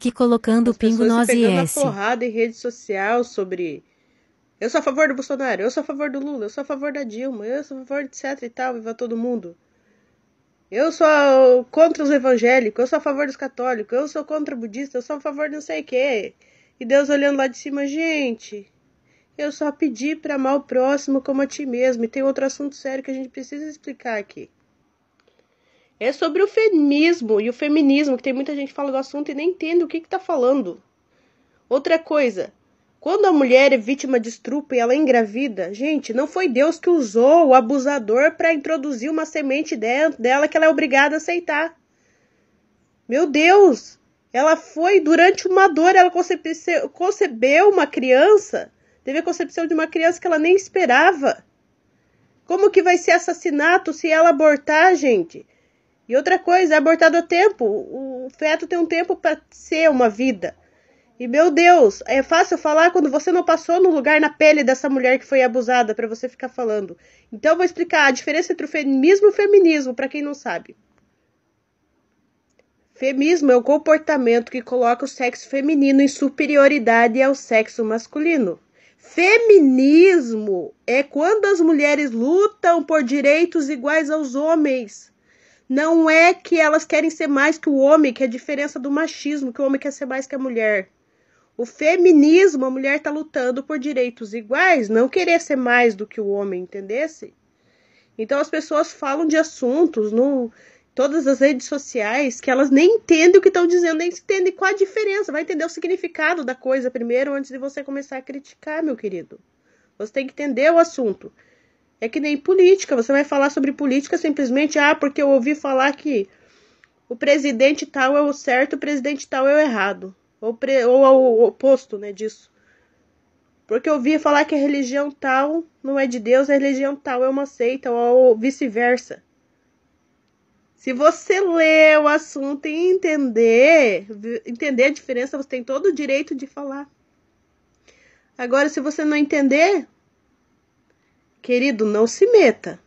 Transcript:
aqui colocando o pingo nós e S. porrada em rede social sobre eu sou a favor do Bolsonaro, eu sou a favor do Lula, eu sou a favor da Dilma, eu sou a favor de etc e tal, viva todo mundo. Eu sou contra os evangélicos, eu sou a favor dos católicos, eu sou contra budista, eu sou a favor de não sei o quê. E Deus olhando lá de cima, gente, eu só pedi para amar o próximo como a ti mesmo. E tem outro assunto sério que a gente precisa explicar aqui. É sobre o feminismo e o feminismo, que tem muita gente que fala do assunto e nem entende o que está falando. Outra coisa, quando a mulher é vítima de estupro e ela é engravida, gente, não foi Deus que usou o abusador para introduzir uma semente dentro dela que ela é obrigada a aceitar. Meu Deus! Ela foi, durante uma dor, ela concebeu uma criança, teve a concepção de uma criança que ela nem esperava. Como que vai ser assassinato se ela abortar, gente? E outra coisa, é abortado a tempo. O feto tem um tempo para ser uma vida. E meu Deus, é fácil falar quando você não passou no lugar na pele dessa mulher que foi abusada para você ficar falando. Então vou explicar a diferença entre o feminismo e o feminismo para quem não sabe. Feminismo é o comportamento que coloca o sexo feminino em superioridade ao sexo masculino. Feminismo é quando as mulheres lutam por direitos iguais aos homens. Não é que elas querem ser mais que o homem, que é a diferença do machismo, que o homem quer ser mais que a mulher. O feminismo, a mulher está lutando por direitos iguais, não querer ser mais do que o homem, entendesse? Então as pessoas falam de assuntos no todas as redes sociais que elas nem entendem o que estão dizendo, nem entendem qual a diferença, vai entender o significado da coisa primeiro antes de você começar a criticar, meu querido. Você tem que entender o assunto. É que nem política. Você vai falar sobre política simplesmente, ah, porque eu ouvi falar que o presidente tal é o certo, o presidente tal é o errado. Ou, pre, ou, ou é o oposto né, disso. Porque eu ouvi falar que a religião tal não é de Deus, a religião tal é uma seita, ou vice-versa. Se você ler o assunto e entender, entender a diferença, você tem todo o direito de falar. Agora, se você não entender, Querido, não se meta.